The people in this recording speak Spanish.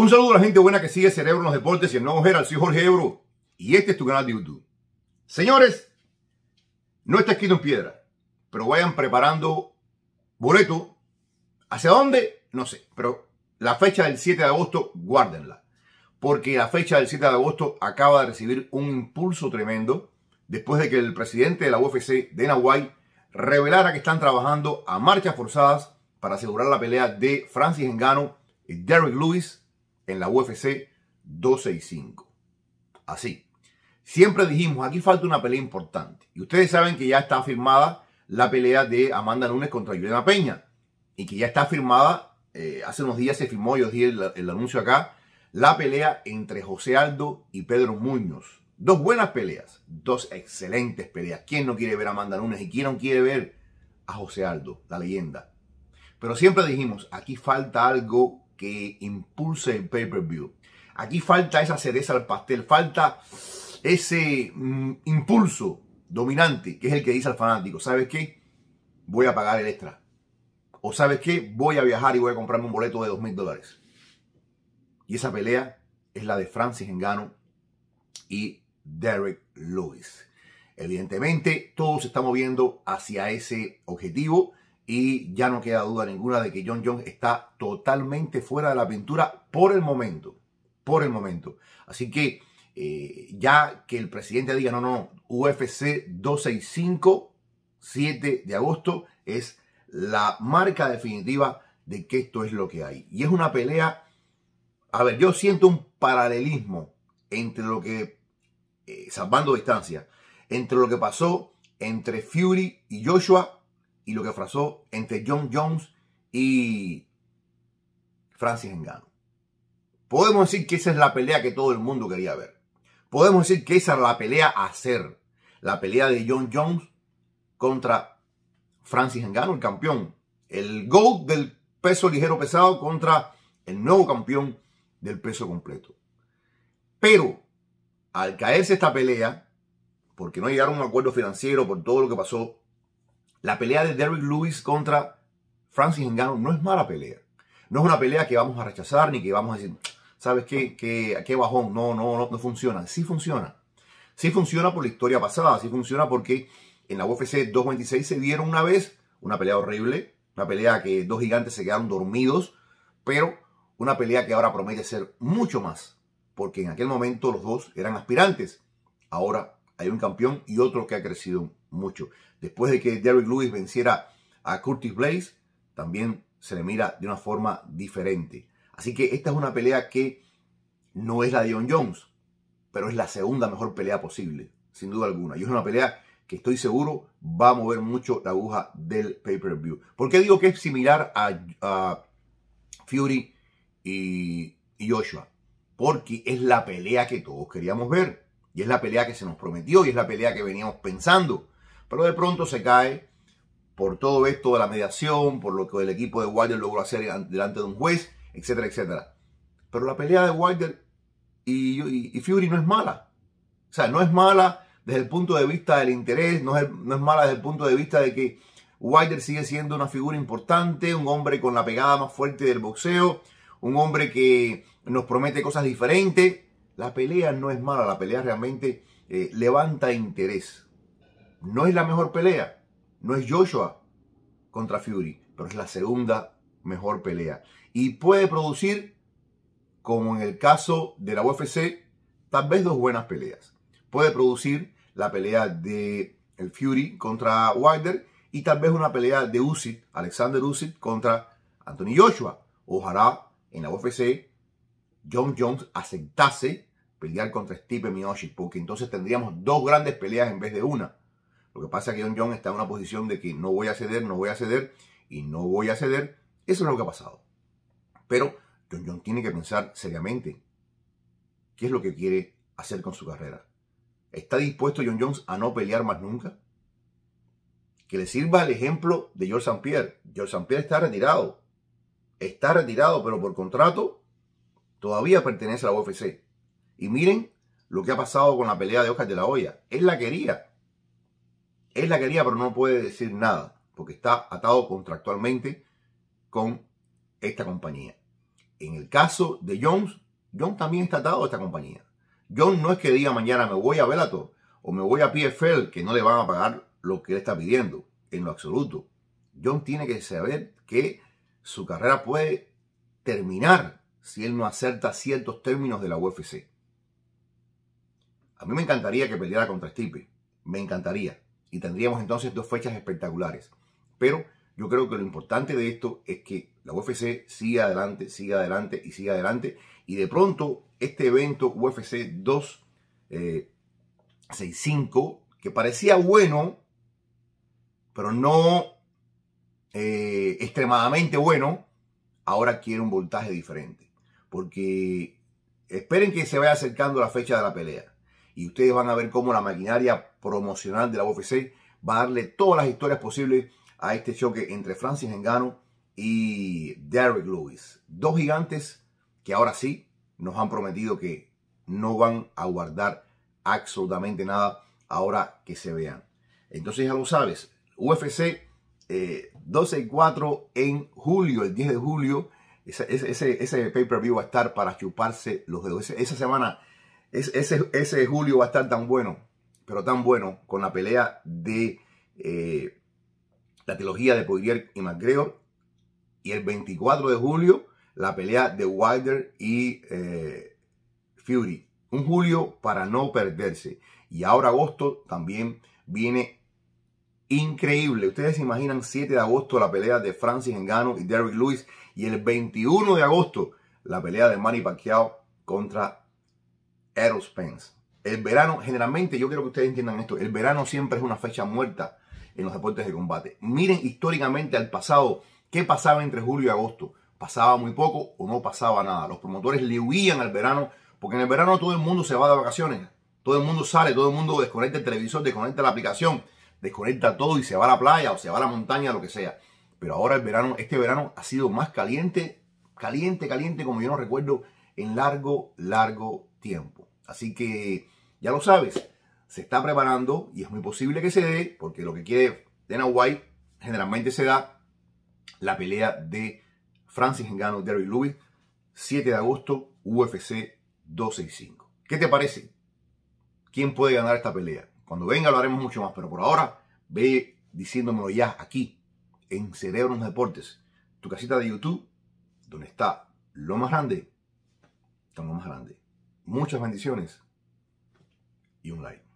Un saludo a la gente buena que sigue Cerebro en los Deportes y el Nuevo Gera, Soy Jorge Ebro y este es tu canal de YouTube. Señores, no está escrito en piedra, pero vayan preparando boleto. ¿Hacia dónde? No sé, pero la fecha del 7 de agosto, guárdenla. Porque la fecha del 7 de agosto acaba de recibir un impulso tremendo después de que el presidente de la UFC, de White, revelara que están trabajando a marchas forzadas para asegurar la pelea de Francis Engano y Derek Lewis en la UFC 265. Así. Siempre dijimos, aquí falta una pelea importante. Y ustedes saben que ya está firmada la pelea de Amanda Nunes contra Juliana Peña. Y que ya está firmada, eh, hace unos días se firmó, yo os di el, el anuncio acá, la pelea entre José Aldo y Pedro Muñoz. Dos buenas peleas, dos excelentes peleas. ¿Quién no quiere ver a Amanda Nunes y quién no quiere ver a José Aldo, la leyenda? Pero siempre dijimos, aquí falta algo que impulse el pay-per-view. Aquí falta esa cereza al pastel, falta ese mm, impulso dominante que es el que dice al fanático, ¿sabes qué? Voy a pagar el extra. O ¿sabes qué? Voy a viajar y voy a comprarme un boleto de dos mil dólares. Y esa pelea es la de Francis Engano y Derek Lewis. Evidentemente, todo se está moviendo hacia ese objetivo y ya no queda duda ninguna de que John Jones está totalmente fuera de la pintura por el momento, por el momento. Así que eh, ya que el presidente diga, no, no, UFC 265, 7 de agosto, es la marca definitiva de que esto es lo que hay. Y es una pelea, a ver, yo siento un paralelismo entre lo que, eh, salvando distancia, entre lo que pasó entre Fury y Joshua y lo que frazó entre John Jones y Francis Engano. Podemos decir que esa es la pelea que todo el mundo quería ver. Podemos decir que esa es la pelea a hacer. La pelea de John Jones contra Francis Engano, el campeón. El GOAT del peso ligero pesado contra el nuevo campeón del peso completo. Pero al caerse esta pelea, porque no llegaron a un acuerdo financiero por todo lo que pasó la pelea de Derrick Lewis contra Francis Ngannou no es mala pelea. No es una pelea que vamos a rechazar ni que vamos a decir, ¿sabes qué? ¿Qué, qué bajón? No, no, no, no funciona. Sí funciona. Sí funciona por la historia pasada. Sí funciona porque en la UFC 226 se dieron una vez una pelea horrible. Una pelea que dos gigantes se quedaron dormidos. Pero una pelea que ahora promete ser mucho más. Porque en aquel momento los dos eran aspirantes. Ahora hay un campeón y otro que ha crecido mucho. Después de que Derrick Lewis venciera a Curtis Blaze, también se le mira de una forma diferente. Así que esta es una pelea que no es la de John Jones, pero es la segunda mejor pelea posible, sin duda alguna. Y es una pelea que estoy seguro va a mover mucho la aguja del pay-per-view. ¿Por qué digo que es similar a, Fury y, y Joshua? Porque es la pelea que todos queríamos ver. Y es la pelea que se nos prometió y es la pelea que veníamos pensando pero de pronto se cae por todo esto de la mediación, por lo que el equipo de Wilder logró hacer delante de un juez, etcétera, etcétera. Pero la pelea de Wilder y, Fury no es mala. O sea, no es mala desde el punto de vista del interés, no es, no es mala desde el punto de vista de que Wilder sigue siendo una figura importante, un hombre con la pegada más fuerte del boxeo, un hombre que nos promete cosas diferentes. La pelea no es mala, la pelea realmente eh, levanta interés. No es la mejor pelea, no es Joshua contra Fury, pero es la segunda mejor pelea. Y puede producir, como en el caso de la UFC, tal vez dos buenas peleas. Puede producir la pelea de el Fury contra Wilder y tal vez una pelea de Usyk, Alexander Usyk contra Anthony Joshua. Ojalá en la UFC John Jones aceptase pelear contra Steve Miocic, porque entonces tendríamos dos grandes peleas en vez de una. Lo que pasa es que John John está en una posición de que no voy a ceder, no voy a ceder y no voy a ceder. Eso es lo que ha pasado. Pero John John tiene que pensar seriamente qué es lo que quiere hacer con su carrera. ¿Está dispuesto John Jones a no pelear más nunca? Que le sirva el ejemplo de George St. Pierre. George St. Pierre está retirado. Está retirado, pero por contrato todavía pertenece a la UFC. Y miren lo que ha pasado con la pelea de hojas de la olla? Él la quería. Él la quería, pero no puede decir nada, porque está atado contractualmente con esta compañía. En el caso de Jones, Jones también está atado a esta compañía. Jones no es que diga mañana me voy a Bellator o me voy a PFL, que no le van a pagar lo que él está pidiendo, en lo absoluto. Jones tiene que saber que su carrera puede terminar si él no acepta ciertos términos de la UFC. A mí me encantaría que peleara contra Stipe. Me encantaría y tendríamos entonces dos fechas espectaculares. Pero yo creo que lo importante de esto es que la UFC siga adelante, siga adelante y siga adelante. Y de pronto este evento UFC 265, eh, que parecía bueno, pero no eh, extremadamente bueno, ahora quiere un voltaje diferente. Porque esperen que se vaya acercando la fecha de la pelea y ustedes van a ver cómo la maquinaria promocional de la UFC va a darle todas las historias posibles a este choque entre Francis Engano y Derrick Lewis. Dos gigantes que ahora sí nos han prometido que no van a guardar absolutamente nada ahora que se vean. Entonces ya lo sabes, UFC 12 y 4 en julio, el 10 de julio. Ese, ese, ese pay-per-view va a estar para chuparse los dedos. Esa semana ese, Julio va a estar tan bueno, pero tan bueno, con la pelea de eh, la trilogía de Poirier y McGregor. Y el 24 de julio, la pelea de Wilder y eh, Fury. Un julio para no perderse. Y ahora agosto también viene increíble. Ustedes se imaginan 7 de agosto la pelea de Francis Engano y Derrick Lewis. Y el 21 de agosto la pelea de Manny Pacquiao contra Errol El verano, generalmente, yo quiero que ustedes entiendan esto, el verano siempre es una fecha muerta en los deportes de combate. Miren históricamente al pasado, qué pasaba entre julio y agosto. Pasaba muy poco o no pasaba nada. Los promotores le huían al verano, porque en el verano todo el mundo se va de vacaciones. Todo el mundo sale, todo el mundo desconecta el televisor, desconecta la aplicación, desconecta todo y se va a la playa o se va a la montaña, lo que sea. Pero ahora el verano, este verano ha sido más caliente, caliente, caliente, como yo no recuerdo, en largo, largo tiempo. Así que ya lo sabes, se está preparando y es muy posible que se dé, porque lo que quiere Dana White generalmente se da la pelea de Francis Engano, Derry Lewis, 7 de agosto, UFC 265. ¿Qué te parece? ¿Quién puede ganar esta pelea? Cuando venga lo haremos mucho más, pero por ahora ve diciéndomelo ya aquí, en Cerebros Deportes, tu casita de YouTube, donde está lo más grande, está lo más grande. Muchas bendiciones y un like.